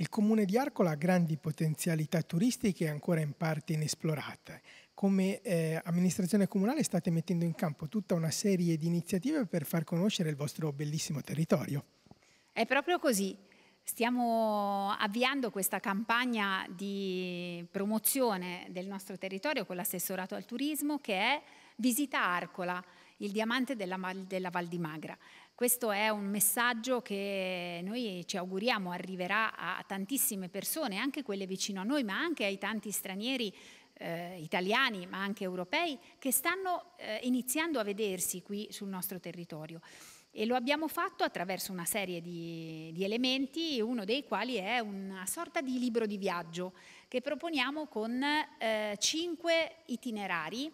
Il comune di Arcola ha grandi potenzialità turistiche ancora in parte inesplorate. Come eh, amministrazione comunale state mettendo in campo tutta una serie di iniziative per far conoscere il vostro bellissimo territorio. È proprio così. Stiamo avviando questa campagna di promozione del nostro territorio con l'assessorato al turismo che è Visita Arcola, il diamante della, della Val di Magra. Questo è un messaggio che noi ci auguriamo arriverà a tantissime persone, anche quelle vicino a noi, ma anche ai tanti stranieri eh, italiani ma anche europei che stanno eh, iniziando a vedersi qui sul nostro territorio. E lo abbiamo fatto attraverso una serie di, di, elementi, uno dei quali è una sorta di libro di viaggio che proponiamo con eh, cinque itinerari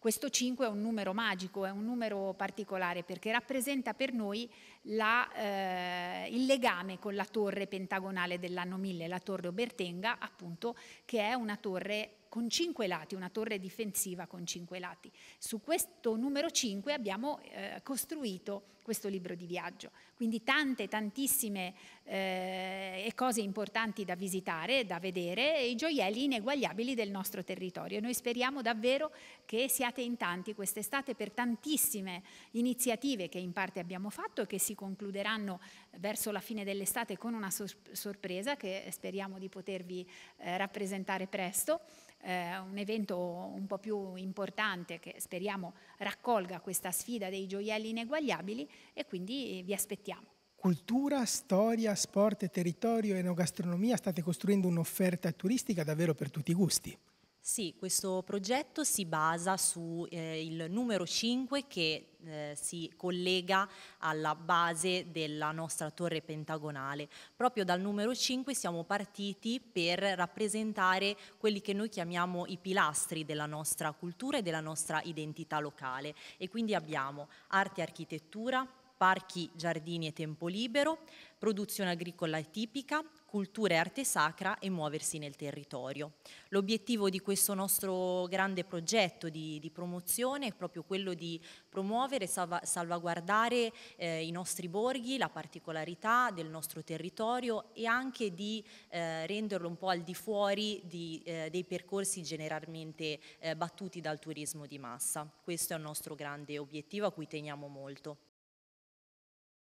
questo 5 è un numero magico, è un numero particolare perché rappresenta per noi la, eh, il legame con la torre pentagonale dell'anno 1000, la torre Obertenga, appunto, che è una torre con cinque lati, una torre difensiva con cinque lati. Su questo numero 5 abbiamo eh, costruito questo libro di viaggio. Quindi tante, tantissime eh, cose importanti da visitare, da vedere e i gioielli ineguagliabili del nostro territorio. Noi speriamo davvero che siate in tanti quest'estate per tantissime iniziative che in parte abbiamo fatto e che si concluderanno verso la fine dell'estate con una sorpresa che speriamo di potervi eh, rappresentare presto eh, un evento un po' più importante che speriamo raccolga questa sfida dei gioielli ineguagliabili e quindi vi aspettiamo. Cultura, storia, sport, territorio, e enogastronomia, state costruendo un'offerta turistica davvero per tutti i gusti. Sì, questo progetto si basa sul eh, numero 5 che eh, si collega alla base della nostra torre pentagonale. Proprio dal numero 5 siamo partiti per rappresentare quelli che noi chiamiamo i pilastri della nostra cultura e della nostra identità locale e quindi abbiamo arte e architettura, parchi, giardini e tempo libero, produzione agricola tipica, cultura e arte sacra e muoversi nel territorio. L'obiettivo di questo nostro grande progetto di, di promozione è proprio quello di promuovere e salvaguardare eh, i nostri borghi, la particolarità del nostro territorio e anche di eh, renderlo un po' al di fuori di, eh, dei percorsi generalmente eh, battuti dal turismo di massa. Questo è il nostro grande obiettivo a cui teniamo molto.